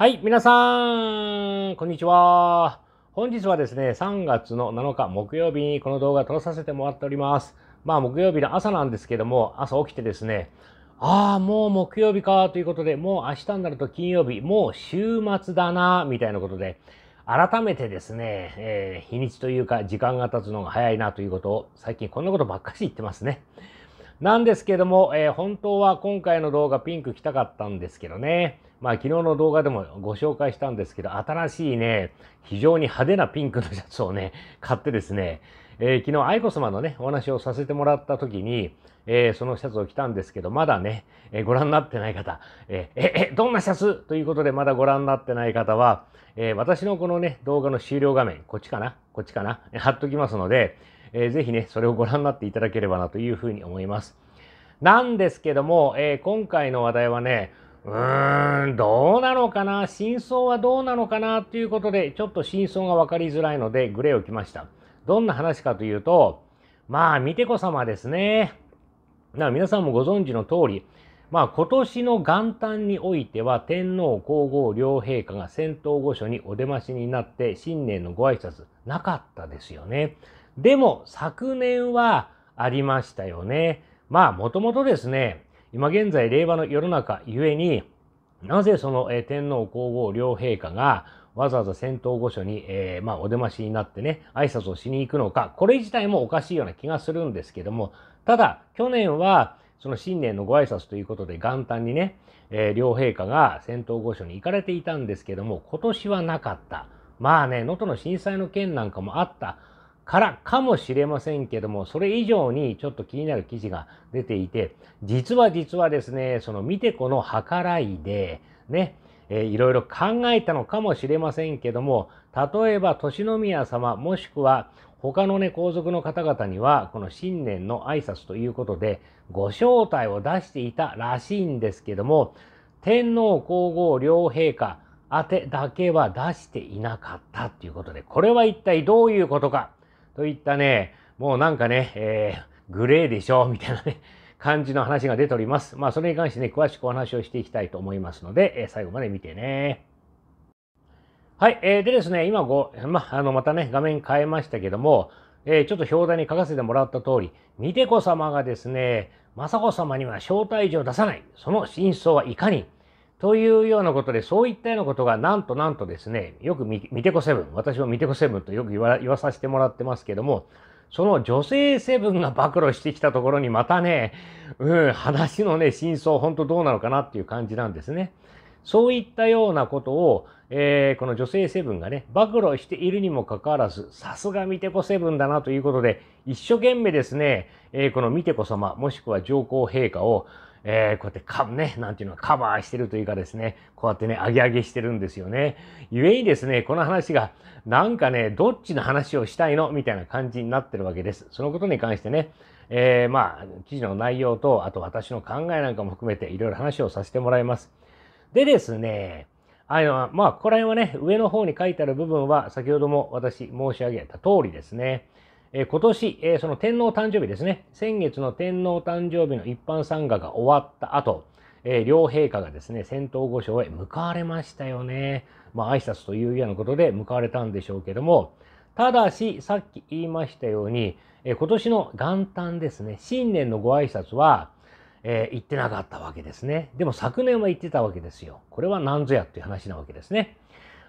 はい、皆さん、こんにちは。本日はですね、3月の7日木曜日にこの動画撮らさせてもらっております。まあ、木曜日の朝なんですけども、朝起きてですね、ああ、もう木曜日かということで、もう明日になると金曜日、もう週末だな、みたいなことで、改めてですね、えー、日にちというか時間が経つのが早いなということを、最近こんなことばっかし言ってますね。なんですけども、えー、本当は今回の動画ピンク着たかったんですけどね。まあ昨日の動画でもご紹介したんですけど、新しいね、非常に派手なピンクのシャツをね、買ってですね、えー、昨日愛子様のね、お話をさせてもらった時に、えー、そのシャツを着たんですけど、まだね、えー、ご覧になってない方、えー、え、え、どんなシャツということでまだご覧になってない方は、え私のこのね、動画の終了画面、こっちかなこっちかな貼っときますので、えー、ぜひね、それをご覧になっていただければなというふうに思います。なんですけども、えー、今回の話題はね、うーん、どうなのかな真相はどうなのかなということで、ちょっと真相が分かりづらいので、グレーを着ました。どんな話かというと、まあ、見てこ様ですね。な皆さんもご存知の通り、まあ、今年の元旦においては天皇皇后両陛下が仙洞御所にお出ましになって新年のご挨拶なかったですよね。でも昨年はありましたよね。まあもともとですね今現在令和の世の中ゆえになぜその、え天皇皇后両陛下がわざわざ仙洞御所に、えー、まあ、お出ましになってね挨拶をしに行くのかこれ自体もおかしいような気がするんですけどもただ去年はその新年のご挨拶ということで元旦にね、えー、両陛下が仙洞御所に行かれていたんですけども、今年はなかった。まあね、能登の震災の件なんかもあったからかもしれませんけども、それ以上にちょっと気になる記事が出ていて、実は実はですね、その見てこの計らいで、ね、えー、いろいろ考えたのかもしれませんけども、例えば、年宮様もしくは他のね、皇族の方々には、この新年の挨拶ということで、ご招待を出していたらしいんですけども、天皇皇后両陛下宛てだけは出していなかったっていうことで、これは一体どういうことかといったね、もうなんかね、えー、グレーでしょみたいなね、感じの話が出ております。まあ、それに関してね、詳しくお話をしていきたいと思いますので、えー、最後まで見てね。はい、えー、でですね、今ご、まあのまたね、画面変えましたけども、えー、ちょっと表題に書かせてもらった通り、美て子様がですね、雅子様には招待状を出さない、その真相はいかに、というようなことで、そういったようなことが、なんとなんとですね、よく見てこセブン、私も見てこセブンとよく言わ言わさせてもらってますけども、その女性セブンが暴露してきたところにまたね、うん、話のね、真相、本当どうなのかなっていう感じなんですね。そういったようなことを、えー、この女性セブンがね、暴露しているにもかかわらず、さすがミテコセブンだなということで、一生懸命ですね、えー、このミテコ様、もしくは上皇陛下を、えー、こうやってか、ね、なんていうの、カバーしてるというかですね、こうやってね、上げ上げしてるんですよね。故にですね、この話が、なんかね、どっちの話をしたいのみたいな感じになってるわけです。そのことに関してね、えー、まあ、記事の内容と、あと私の考えなんかも含めて、いろいろ話をさせてもらいます。でですね、あの、まあ、ここら辺はね、上の方に書いてある部分は、先ほども私申し上げた通りですね。えー、今年、えー、その天皇誕生日ですね。先月の天皇誕生日の一般参賀が終わった後、えー、両陛下がですね、仙洞御所へ向かわれましたよね。まあ、挨拶というようなことで向かわれたんでしょうけども、ただし、さっき言いましたように、え今年の元旦ですね、新年のご挨拶は、えー、行ってなかったわけですね。でも昨年は言ってたわけですよ。これは何ぞやっていう話なわけですね。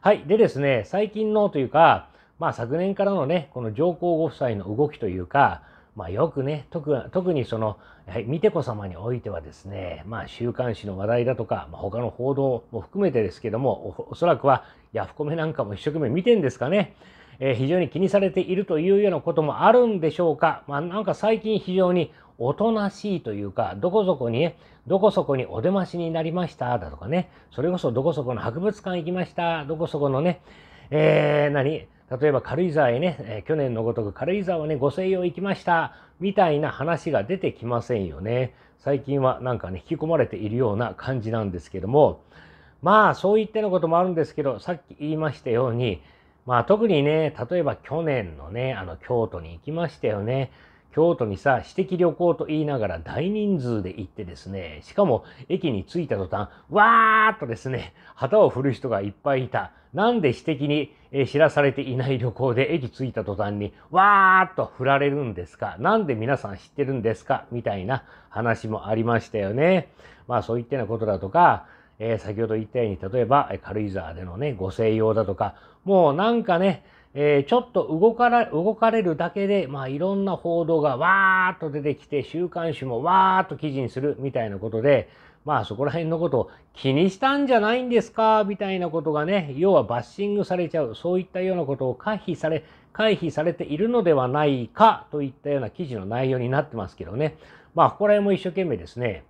はい。でですね、最近のというか、まあ昨年からのね、この上皇ご夫妻の動きというか、まあよくね、特特にその、やはり美手子様においてはですね、まあ週刊誌の話題だとか、まあ、他の報道も含めてですけどもお、おそらくはヤフコメなんかも一生懸命見てんですかね。えー、非常に気にされているというようなこともあるんでしょうか、まあ、なんか最近非常におとなしいというか、どこそこに、ね、どこそこにお出ましになりましただとかね、それこそどこそこの博物館行きました、どこそこのね、えー、何例えば軽井沢へね、えー、去年のごとく軽井沢をね、ご静養行きました、みたいな話が出てきませんよね。最近はなんかね、引き込まれているような感じなんですけども、まあそういったようなこともあるんですけど、さっき言いましたように、まあ特にね、例えば去年のね、あの京都に行きましたよね。京都にさ、私的旅行と言いながら大人数で行ってですね、しかも駅に着いた途端、わーっとですね、旗を振る人がいっぱいいた。なんで私的に知らされていない旅行で駅着いた途端に、わーっと振られるんですかなんで皆さん知ってるんですかみたいな話もありましたよね。まあそういったようなことだとか、え先ほど言ったように、例えば軽井沢でのね、ご静養だとか、もうなんかね、えちょっと動から動かれるだけで、まあ、いろんな報道がわーっと出てきて、週刊誌もわーっと記事にするみたいなことで、まあそこら辺のことを気にしたんじゃないんですかみたいなことがね、要はバッシングされちゃう、そういったようなことを回避され、回避されているのではないかといったような記事の内容になってますけどね。まあここら辺も一生懸命ですね、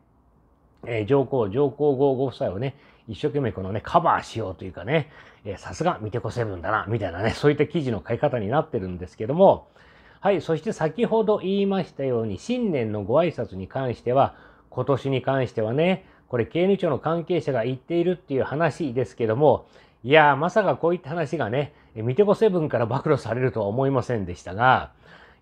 えー、上皇、上皇后ご夫妻をね、一生懸命このね、カバーしようというかね、さすが見てこセブンだな、みたいなね、そういった記事の書き方になってるんですけども、はい、そして先ほど言いましたように、新年のご挨拶に関しては、今年に関してはね、これ刑務所の関係者が言っているっていう話ですけども、いやー、まさかこういった話がね、見てこセブンから暴露されるとは思いませんでしたが、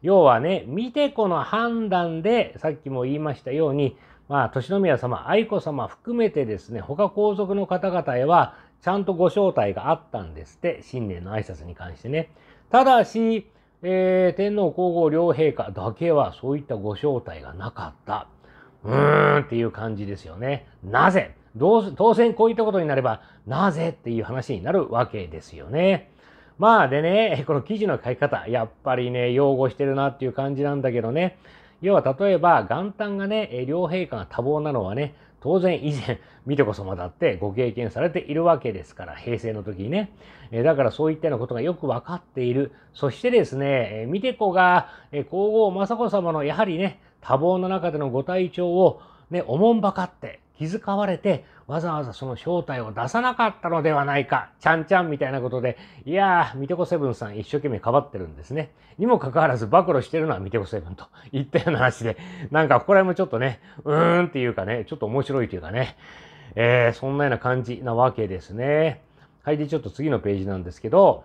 要はね、見てこの判断で、さっきも言いましたように、まあ、年宮様、愛子様含めてですね、他皇族の方々へは、ちゃんとご招待があったんですって、新年の挨拶に関してね。ただし、えー、天皇皇后両陛下だけはそういったご招待がなかった。うーんっていう感じですよね。なぜ当然こういったことになれば、なぜっていう話になるわけですよね。まあでね、この記事の書き方、やっぱりね、擁護してるなっていう感じなんだけどね。要は例えば元旦がね、両陛下が多忙なのはね、当然以前、見てこそまだってご経験されているわけですから、平成の時にね。えだからそういったようなことがよくわかっている。そしてですね、え見てこが、え皇后雅子様のやはりね、多忙の中でのご体調をね、おもんばかって、気遣われて、わざわざその正体を出さなかったのではないか、ちゃんちゃんみたいなことで、いやー、ミテコセブンさん一生懸命かばってるんですね。にもかかわらず暴露してるのはミテコセブンといったような話で、なんかここら辺もちょっとね、うーんっていうかね、ちょっと面白いというかね、えー、そんなような感じなわけですね。はい、で、ちょっと次のページなんですけど、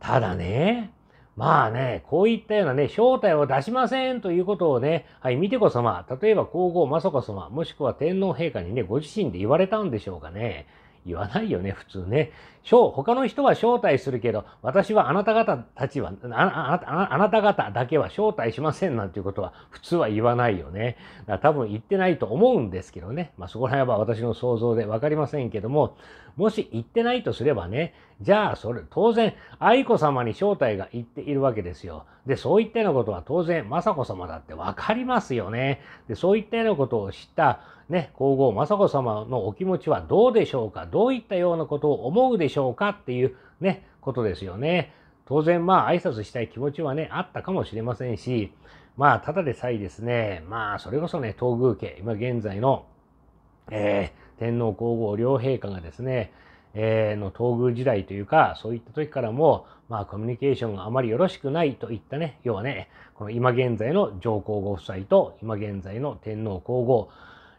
ただね、まあね、こういったようなね、正体を出しませんということをね、はい、見てこ様、例えば皇后雅子様、もしくは天皇陛下にね、ご自身で言われたんでしょうかね。言わないよね、普通ね。他の人は招待するけど、私はあなた方たちは、あなた方だけは招待しませんなんていうことは普通は言わないよね。だから多分言ってないと思うんですけどね。まあそこら辺は私の想像でわかりませんけども、もし言ってないとすればね、じゃあそれ、当然、愛子様に招待が言っているわけですよ。で、そういったようなことは当然、雅子様だってわかりますよね。で、そういったようなことを知った、ね、皇后雅子様のお気持ちはどうでしょうかどういったようなことを思うでしょうかっていうね、ことですよね。当然まあ挨拶したい気持ちはね、あったかもしれませんし、まあただでさえですね、まあそれこそね、東宮家、今現在の、えー、天皇皇后両陛下がですね、えー、の東宮時代というか、そういった時からも、まあコミュニケーションがあまりよろしくないといったね、要はね、この今現在の上皇ご夫妻と今現在の天皇皇后、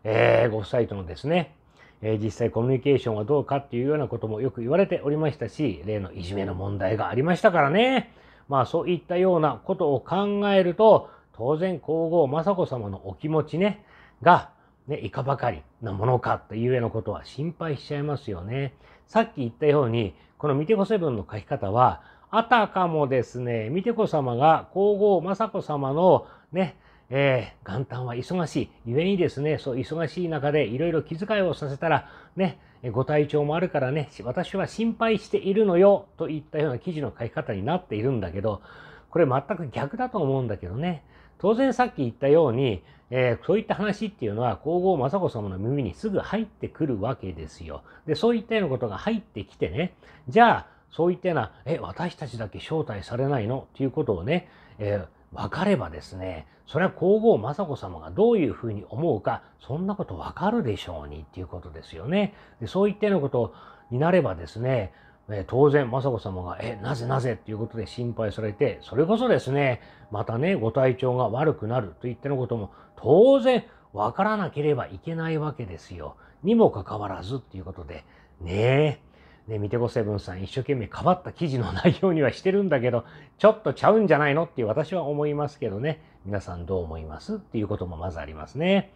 えー、ご夫妻とのですね、えー、実際コミュニケーションはどうかっていうようなこともよく言われておりましたし、例のいじめの問題がありましたからね。まあそういったようなことを考えると、当然皇后雅子様のお気持ちね、が、ね、いかばかりなものかというようなことは心配しちゃいますよね。さっき言ったように、この見てこセブンの書き方は、あたかもですね、見てこ様が皇后雅子様のね、えー、元旦は忙しい。ゆえにですね、そう、忙しい中でいろいろ気遣いをさせたら、ね、ご体調もあるからね、私は心配しているのよ、といったような記事の書き方になっているんだけど、これ全く逆だと思うんだけどね。当然さっき言ったように、えー、そういった話っていうのは皇后雅子様の耳にすぐ入ってくるわけですよ。で、そういったようなことが入ってきてね、じゃあ、そういったような、え、私たちだけ招待されないのということをね、えー分かればですね、それは皇后雅子様がどういうふうに思うか、そんなこと分かるでしょうにっていうことですよね。でそういったようなことになればですね、え当然雅子様が「えなぜなぜ?」っていうことで心配されてそれこそですねまたねご体調が悪くなるといったようなことも当然分からなければいけないわけですよ。にもかかわらずっていうことでねえね、見てこセブンさん一生懸命かばった記事の内容にはしてるんだけど、ちょっとちゃうんじゃないのって私は思いますけどね、皆さんどう思いますっていうこともまずありますね。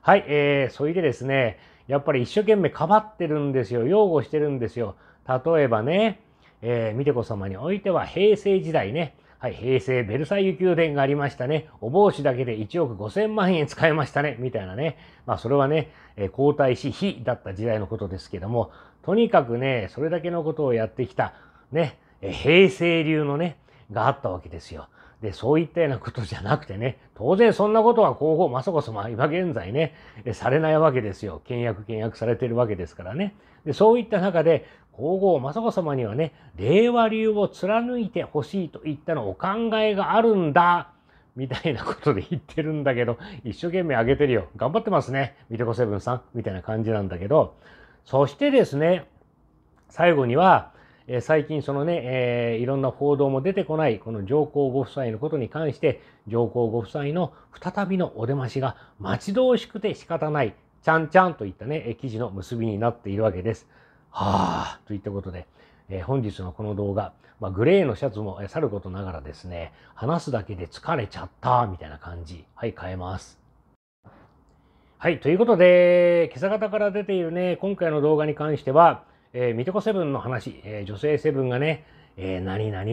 はい、えー、それでですね、やっぱり一生懸命かばってるんですよ、擁護してるんですよ。例えばね、えー、みてこ様においては平成時代ね、はい、平成ベルサイユ宮殿がありましたね。お帽子だけで1億5000万円使いましたね。みたいなね。まあそれはね、えー、皇太子妃だった時代のことですけども、とにかくね、それだけのことをやってきた、ね、平成流のね、があったわけですよ。で、そういったようなことじゃなくてね、当然そんなことは皇后雅子様ま、今現在ね、されないわけですよ。倹約倹約されてるわけですからね。で、そういった中で、皇后雅子様にはね、令和流を貫いてほしいといったのお考えがあるんだ。みたいなことで言ってるんだけど、一生懸命あげてるよ。頑張ってますね。見てこセブンさん。みたいな感じなんだけど、そしてですね、最後には、え最近そのね、えー、いろんな報道も出てこない、この上皇ご夫妻のことに関して、上皇ご夫妻の再びのお出ましが待ち遠しくて仕方ない、ちゃんちゃんといったね、記事の結びになっているわけです。はあ、といったことで、えー、本日のこの動画、まあ、グレーのシャツもさることながらですね、話すだけで疲れちゃった、みたいな感じ。はい、変えます。はい、ということで、今朝方から出ているね、今回の動画に関しては、えー、てこセブンの話、えー、女性セブンがね、えー、何々、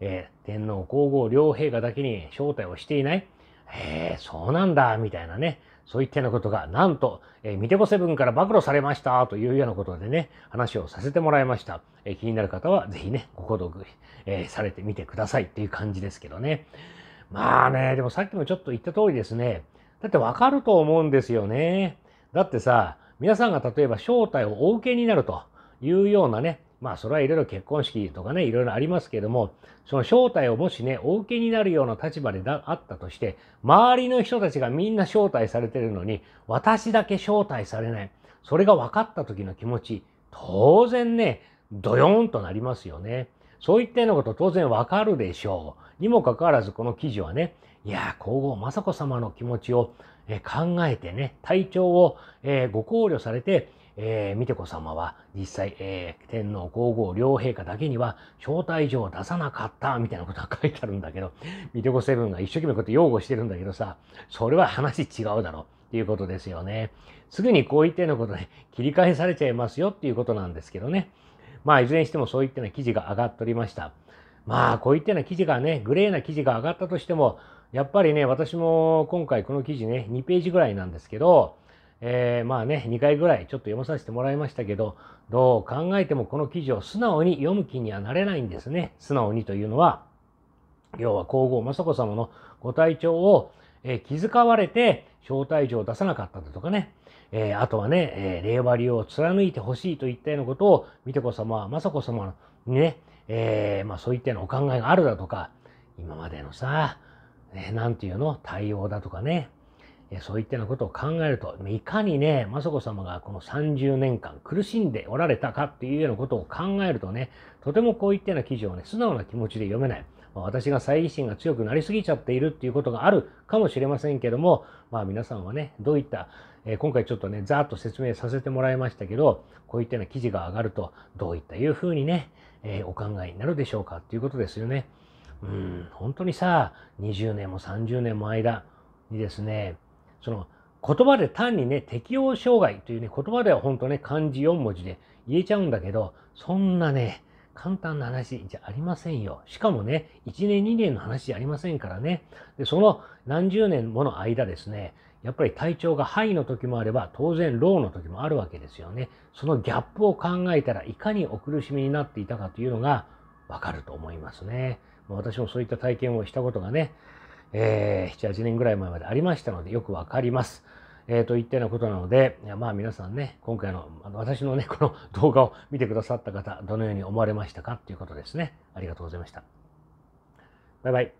えー、天皇皇后両陛下だけに招待をしていないえ、そうなんだ、みたいなね、そういったようなことが、なんと、えー、ミテコセブンから暴露されました、というようなことでね、話をさせてもらいました。えー、気になる方は、ぜひね、ご購読、えー、されてみてくださいっていう感じですけどね。まあね、でもさっきもちょっと言った通りですね、だってわかると思うんですよね。だってさ、皆さんが例えば正体をお受けになるというようなね、まあそれはいろいろ結婚式とかね、いろいろありますけども、その正体をもしね、お受けになるような立場であったとして、周りの人たちがみんな招待されてるのに、私だけ招待されない。それが分かった時の気持ち、当然ね、ドヨーンとなりますよね。そういったようなこと当然わかるでしょう。にもかかわらず、この記事はね、いや皇后雅子様の気持ちを、え考えてね、体調を、えご考慮されて、えー、美子様は実際、えー、天皇皇后両陛下だけには招待状を出さなかったみたいなことが書いてあるんだけど、美子セブンが一生懸命こうやって擁護してるんだけどさ、それは話違うだろっていうことですよね。すぐにこういったようなことで切り返されちゃいますよっていうことなんですけどね。まあ、いずれにしてもそういったような記事が上がっておりました。まあ、こういったような記事がね、グレーな記事が上がったとしても、やっぱりね、私も今回この記事ね、2ページぐらいなんですけど、えー、まあね、2回ぐらいちょっと読まさせてもらいましたけど、どう考えてもこの記事を素直に読む気にはなれないんですね。素直にというのは、要は皇后雅子様のご体調を、えー、気遣われて、招待状を出さなかっただとかね、えー、あとはね、えー、令和流を貫いてほしいといったようなことを、美て、子様は雅子様にね、えー、まあ、そういったようなお考えがあるだとか、今までのさ、えー、ていうの、対応だとかね、えそういったようなことを考えると、いかにね、雅子様がこの30年間苦しんでおられたかっていうようなことを考えるとね、とてもこういったような記事をね、素直な気持ちで読めない。私が猜疑心が強くなりすぎちゃっているっていうことがあるかもしれませんけども、まあ皆さんはね、どういった、え今回ちょっとね、ざーっと説明させてもらいましたけど、こういったような記事が上がると、どういったいうふうにね、えお考えになるでしょうかっていうことですよね。うん、本当にさ、20年も30年も間にですね、その、言葉で単にね、適応障害というね、言葉では本当ね、漢字4文字で言えちゃうんだけど、そんなね、簡単な話じゃありませんよ。しかもね、1年2年の話じゃありませんからね。で、その何十年もの間ですね、やっぱり体調がハイの時もあれば、当然ローの時もあるわけですよね。そのギャップを考えたらいかにお苦しみになっていたかというのがわかると思いますね。私もそういった体験をしたことがね、えー、7、8年ぐらい前までありましたのでよくわかります。えー、といったようなことなので、まあ皆さんね、今回のあの私のね、この動画を見てくださった方、どのように思われましたかということですね。ありがとうございました。バイバイ。